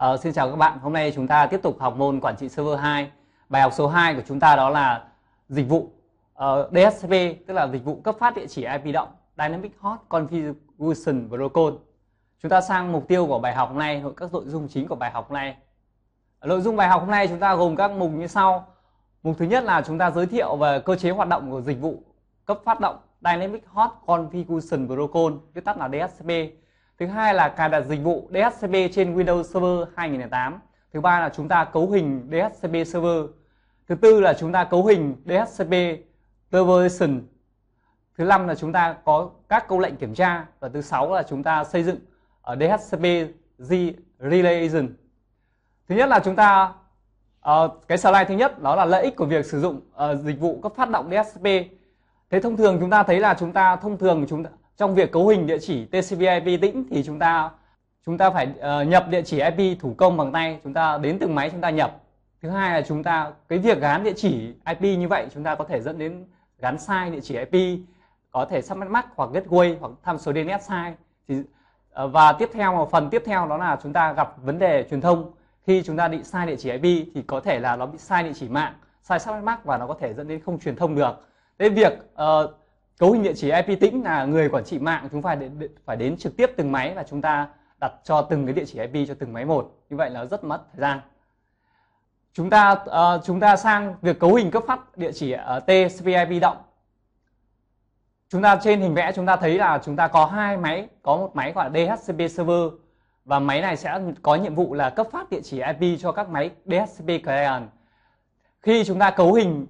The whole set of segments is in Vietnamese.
Ờ, xin chào các bạn, hôm nay chúng ta tiếp tục học môn quản trị server 2 Bài học số 2 của chúng ta đó là dịch vụ uh, ờ, DHCP Tức là dịch vụ cấp phát địa chỉ IP động Dynamic Hot Configuration Protocol Chúng ta sang mục tiêu của bài học hôm nay, các nội dung chính của bài học hôm nay Nội dung bài học hôm nay chúng ta gồm các mục như sau Mục thứ nhất là chúng ta giới thiệu về cơ chế hoạt động của dịch vụ cấp phát động Dynamic Hot Configuration Protocol, viết tắt là DSCP Thứ hai là cài đặt dịch vụ DHCP trên Windows Server 2008. Thứ ba là chúng ta cấu hình DHCP server. Thứ tư là chúng ta cấu hình DHCP Serveration. Thứ năm là chúng ta có các câu lệnh kiểm tra và thứ sáu là chúng ta xây dựng ở ờ, DHCP G Relay Agent. Thứ nhất là chúng ta uh, cái slide thứ nhất đó là lợi ích của việc sử dụng uh, dịch vụ cấp phát động DHCP. Thế thông thường chúng ta thấy là chúng ta thông thường chúng ta trong việc cấu hình địa chỉ TCP IP tĩnh thì chúng ta chúng ta phải uh, nhập địa chỉ IP thủ công bằng tay chúng ta đến từng máy chúng ta nhập thứ hai là chúng ta cái việc gán địa chỉ IP như vậy chúng ta có thể dẫn đến gắn sai địa chỉ IP có thể subnet mask hoặc gateway hoặc tham số DNS sai thì ờ, và tiếp theo phần tiếp theo đó là chúng ta gặp vấn đề truyền thông khi chúng ta bị sai địa chỉ IP thì có thể là nó bị sai địa chỉ mạng sai subnet mask và nó có thể dẫn đến không truyền thông được cái việc uh, cấu hình địa chỉ IP tĩnh là người quản trị mạng chúng phải đến, phải đến trực tiếp từng máy và chúng ta đặt cho từng cái địa chỉ IP cho từng máy một như vậy là rất mất thời gian chúng ta uh, chúng ta sang việc cấu hình cấp phát địa chỉ ở TCP/IP động chúng ta trên hình vẽ chúng ta thấy là chúng ta có hai máy có một máy gọi là DHCP server và máy này sẽ có nhiệm vụ là cấp phát địa chỉ IP cho các máy DHCP client khi chúng ta cấu hình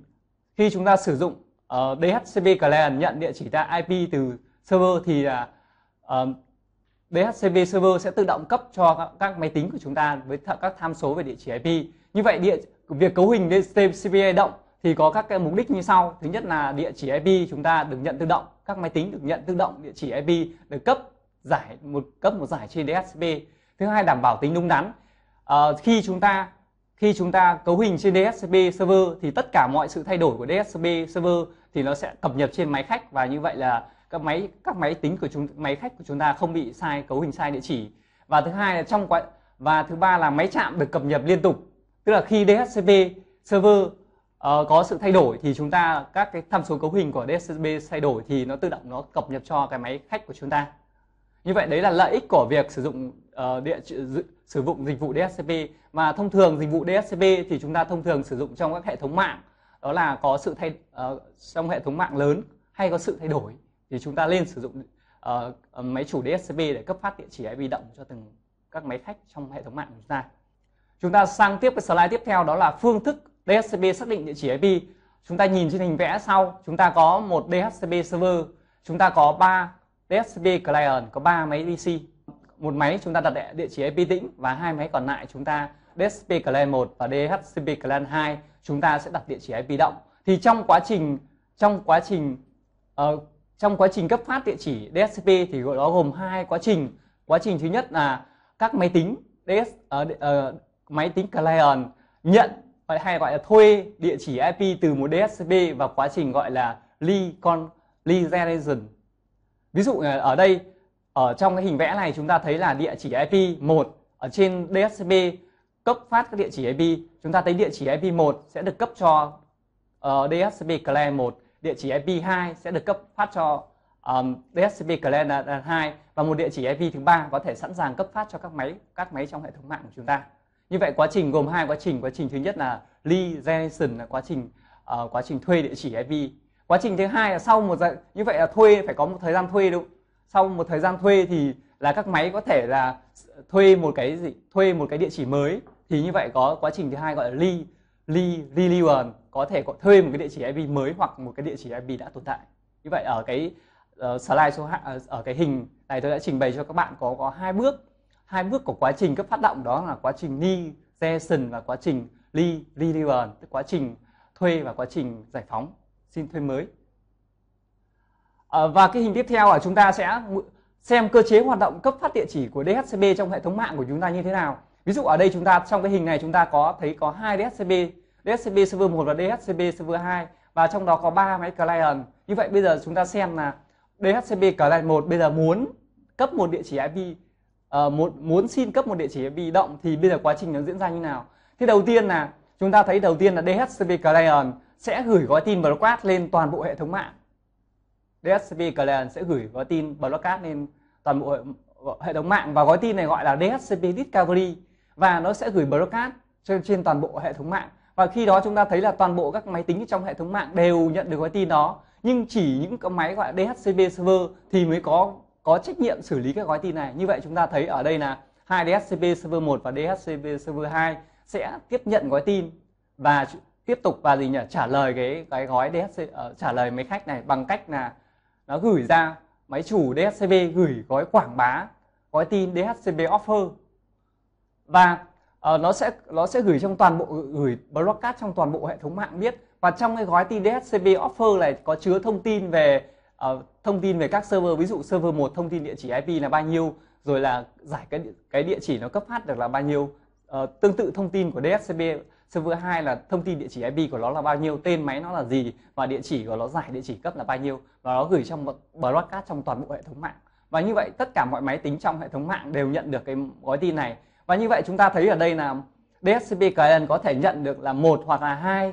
khi chúng ta sử dụng uh, DHCP client nhận địa chỉ tại IP từ server thì là uh, DHCP server sẽ tự động cấp cho các, các máy tính của chúng ta với th các tham số về địa chỉ IP. Như vậy địa việc cấu hình DHCP di động thì có các cái mục đích như sau. Thứ nhất là địa chỉ IP chúng ta được nhận tự động, các máy tính được nhận tự động địa chỉ IP được cấp giải một cấp một giải trên DHCP. Thứ hai đảm bảo tính đúng đắn. À, khi chúng ta khi chúng ta cấu hình trên DHCP server thì tất cả mọi sự thay đổi của DHCP server thì nó sẽ cập nhật trên máy khách và như vậy là các máy các máy tính của chúng máy khách của chúng ta không bị sai cấu hình sai địa chỉ và thứ hai là trong quá và thứ ba là máy chạm được cập nhật liên tục tức là khi DHCP server uh, có sự thay đổi thì chúng ta các cái tham số cấu hình của DHCP thay đổi thì nó tự động nó cập nhật cho cái máy khách của chúng ta như vậy đấy là lợi ích của việc sử dụng uh, địa sử dụng dịch vụ DHCP mà thông thường dịch vụ DHCP thì chúng ta thông thường sử dụng trong các hệ thống mạng đó là có sự thay uh, trong hệ thống mạng lớn hay có sự thay đổi thì chúng ta nên sử dụng uh, máy chủ DHCP để cấp phát địa chỉ IP động cho từng các máy khách trong hệ thống mạng của chúng ta. Chúng ta sang tiếp cái slide tiếp theo đó là phương thức DHCP xác định địa chỉ IP. Chúng ta nhìn trên hình vẽ sau, chúng ta có một DHCP server, chúng ta có ba DSV Client có ba máy DC một máy chúng ta đặt tại địa chỉ IP tĩnh và hai máy còn lại chúng ta DSP Client 1 và DHCP Client 2 chúng ta sẽ đặt địa chỉ IP động thì trong quá trình trong quá trình uh, trong quá trình cấp phát địa chỉ DSP thì gọi đó gồm hai quá trình quá trình thứ nhất là các máy tính DS, uh, uh, máy tính client nhận hay gọi là thuê địa chỉ IP từ một DSP và quá trình gọi là lead con lead generation ví dụ ờ, ở đây ở trong cái hình vẽ này chúng ta thấy là địa chỉ IP 1 ở trên DHCP cấp phát các địa chỉ IP chúng ta thấy địa chỉ IP 1 sẽ được cấp cho uh, ờ, DHCP client 1 địa chỉ IP 2 sẽ được cấp phát cho um, DHCP client là 2 và một địa chỉ IP thứ ba có thể sẵn sàng cấp phát cho các máy các máy trong hệ thống mạng của chúng ta như vậy quá trình gồm hai quá trình quá trình thứ nhất là lead generation là quá trình uh, quá trình thuê địa chỉ IP quá trình thứ hai là sau một giai, như vậy là thuê phải có một thời gian thuê đúng sau một thời gian thuê thì là các máy có thể là thuê một cái gì thuê một cái địa chỉ mới thì như vậy có quá trình thứ hai gọi là ly ly reluan có thể có thuê một cái địa chỉ IP mới hoặc một cái địa chỉ IP đã tồn tại như vậy ở cái uh, slide số hạn ờ, ở cái hình này tôi đã trình bày cho các bạn có có hai bước hai bước của quá trình cấp phát động đó là quá trình ni generation và quá trình ly reluan tức quá trình thuê và quá trình giải phóng xin thuê mới à, và cái hình tiếp theo là chúng ta sẽ xem cơ chế hoạt động cấp phát địa chỉ của DHCP trong hệ thống mạng của chúng ta như thế nào ví dụ ở đây chúng ta trong cái hình này chúng ta có thấy có hai DHCP DHCP server 1 và DHCP server 2 và trong đó có ba máy client như vậy bây giờ chúng ta xem là DHCP client 1 bây giờ muốn cấp một địa chỉ IP uh, ờ, muốn, muốn xin cấp một địa chỉ IP động thì bây giờ quá trình nó diễn ra như nào thì đầu tiên là chúng ta thấy đầu tiên là DHCP client sẽ gửi gói tin broadcast lên toàn bộ hệ thống mạng DSCP client sẽ gửi gói tin broadcast lên toàn bộ hệ, thống mạng và gói tin này gọi là DSCP discovery và nó sẽ gửi broadcast trên, trên toàn bộ hệ thống mạng và khi đó chúng ta thấy là toàn bộ các máy tính trong hệ thống mạng đều nhận được gói tin đó nhưng chỉ những cái máy gọi DHCP server thì mới có có trách nhiệm xử lý các gói tin này như vậy chúng ta thấy ở đây là hai DHCP server 1 và DHCP server 2 sẽ tiếp nhận gói tin và tiếp tục và gì nhỉ trả lời cái cái gói DHCV uh, ờ, trả lời mấy khách này bằng cách là nó gửi ra máy chủ DHCP gửi gói quảng bá gói tin DHCP offer và uh, nó sẽ nó sẽ gửi trong toàn bộ gửi broadcast trong toàn bộ hệ thống mạng biết và trong cái gói tin DHCP offer này có chứa thông tin về uh, thông tin về các server ví dụ server một thông tin địa chỉ IP là bao nhiêu rồi là giải cái cái địa chỉ nó cấp phát được là bao nhiêu uh, tương tự thông tin của DHCP server 2 là thông tin địa chỉ IP của nó là bao nhiêu tên máy nó là gì và địa chỉ của nó giải địa chỉ cấp là bao nhiêu và nó gửi trong một broadcast trong toàn bộ hệ thống mạng và như vậy tất cả mọi máy tính trong hệ thống mạng đều nhận được cái gói tin này và như vậy chúng ta thấy ở đây là DHCP client có thể nhận được là một hoặc là hai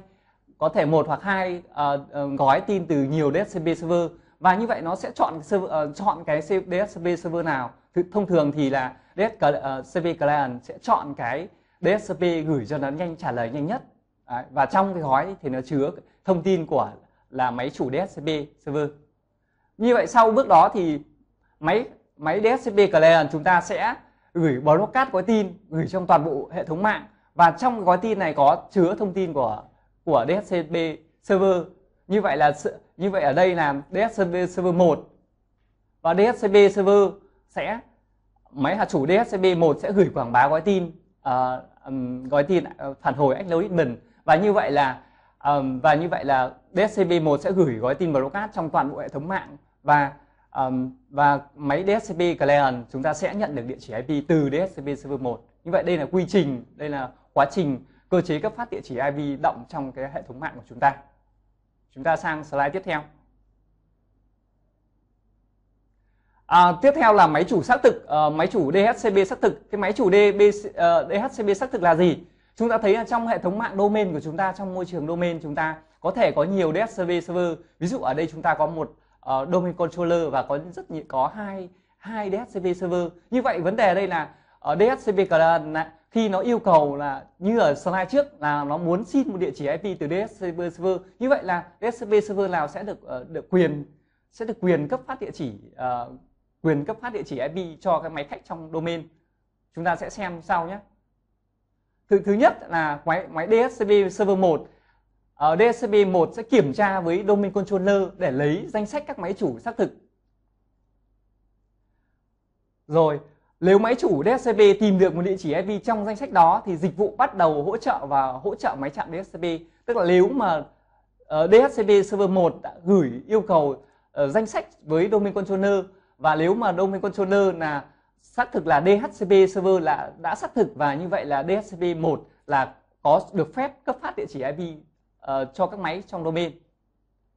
có thể một hoặc hai uh, uh, gói tin từ nhiều DHCP server và như vậy nó sẽ chọn server, uh, chọn cái DHCP server nào thông thường thì là DHCP client sẽ chọn cái DSP gửi cho nó nhanh trả lời nhanh nhất Đấy, và trong cái gói thì nó chứa thông tin của là máy chủ DSP server như vậy sau bước đó thì máy máy DSCP client chúng ta sẽ gửi broadcast gói tin gửi trong toàn bộ hệ thống mạng và trong gói tin này có chứa thông tin của của DSCP server như vậy là như vậy ở đây là DSCP server 1 và DSCP server sẽ máy hạ chủ DSCP 1 sẽ gửi quảng bá gói tin uh, gói tin ờ, phản hồi acknowledgement và như vậy là um, và như vậy là dhcp 1 sẽ gửi gói tin broadcast trong toàn bộ hệ thống mạng và um, và máy DHCP client chúng ta sẽ nhận được địa chỉ IP từ DHCP server 1 như vậy đây là quy trình đây là quá trình cơ chế cấp phát địa chỉ IP động trong cái hệ thống mạng của chúng ta chúng ta sang slide tiếp theo À, tiếp theo là máy chủ xác thực, uh, máy chủ DHCP xác thực. Cái máy chủ DB, uh, ờ, DHCP xác thực là gì? Chúng ta thấy là trong hệ thống mạng domain của chúng ta, trong môi trường domain chúng ta có thể có nhiều DHCP server. Ví dụ ở đây chúng ta có một uh, domain controller và có rất nhiều có hai hai DHCP server. Như vậy vấn đề ở đây là ở DHCP client khi nó yêu cầu là như ở slide trước là nó muốn xin một địa chỉ IP từ DHCP server. Như vậy là DHCP server nào sẽ được uh, được quyền sẽ được quyền cấp phát địa chỉ uh, quyền cấp phát địa chỉ IP cho cái máy khách trong domain chúng ta sẽ xem sau nhé thứ thứ nhất là máy máy DHCP server 1 ở DHCP 1 sẽ kiểm tra với domain controller để lấy danh sách các máy chủ xác thực rồi nếu máy chủ DHCP tìm được một địa chỉ IP trong danh sách đó thì dịch vụ bắt đầu hỗ trợ và hỗ trợ máy chạm DHCP tức là nếu mà ờ, DHCP server 1 đã gửi yêu cầu ờ, danh sách với domain controller và nếu mà domain controller là xác thực là DHCP server là đã xác thực và như vậy là DHCP 1 là có được phép cấp phát địa chỉ IP uh, ờ, cho các máy trong domain.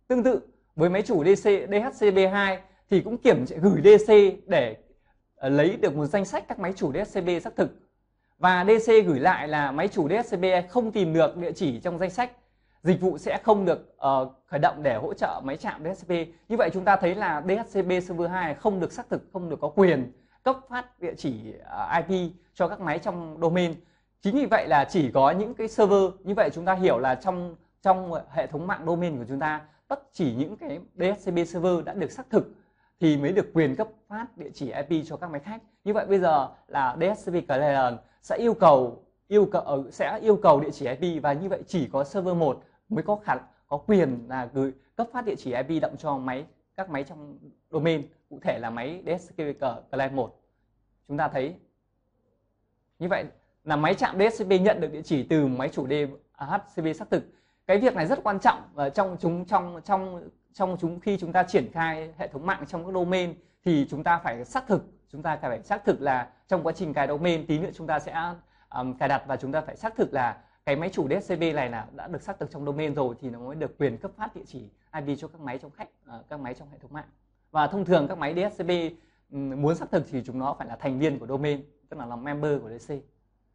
Tương tự với máy chủ DC DHCP2 thì cũng kiểm gửi DC để uh, lấy được một danh sách các máy chủ DHCP xác thực và DC gửi lại là máy chủ DHCP không tìm được địa chỉ trong danh sách dịch vụ sẽ không được uh, khởi động để hỗ trợ máy chạm DHCP. Như vậy chúng ta thấy là DHCP server 2 không được xác thực, không được có quyền cấp phát địa chỉ uh, ờ, IP cho các máy trong domain. Chính vì vậy là chỉ có những cái server như vậy chúng ta hiểu là trong trong hệ thống mạng domain của chúng ta tất chỉ những cái DHCP server đã được xác thực thì mới được quyền cấp phát địa chỉ IP cho các máy khách. Như vậy bây giờ là DHCP client sẽ yêu cầu yêu cầu sẽ yêu cầu địa chỉ IP và như vậy chỉ có server 1 mới có khả có quyền là gửi cấp phát địa chỉ IP động cho máy các máy trong domain cụ thể là máy DHCP client 1 chúng ta thấy như vậy là máy chạm DHCP nhận được địa chỉ từ máy chủ DHCP xác thực cái việc này rất quan trọng và trong chúng trong trong trong chúng khi chúng ta triển khai hệ thống mạng trong các domain thì chúng ta phải xác thực chúng ta phải xác thực là trong quá trình cài domain tí nữa chúng ta sẽ um, cài đặt và chúng ta phải xác thực là cái máy chủ DHCP này là đã được xác thực trong domain rồi thì nó mới được quyền cấp phát địa chỉ IP cho các máy trong khách ờ, các máy trong hệ thống mạng và thông thường các máy DHCP muốn xác thực thì chúng nó phải là thành viên của domain tức là làm member của DC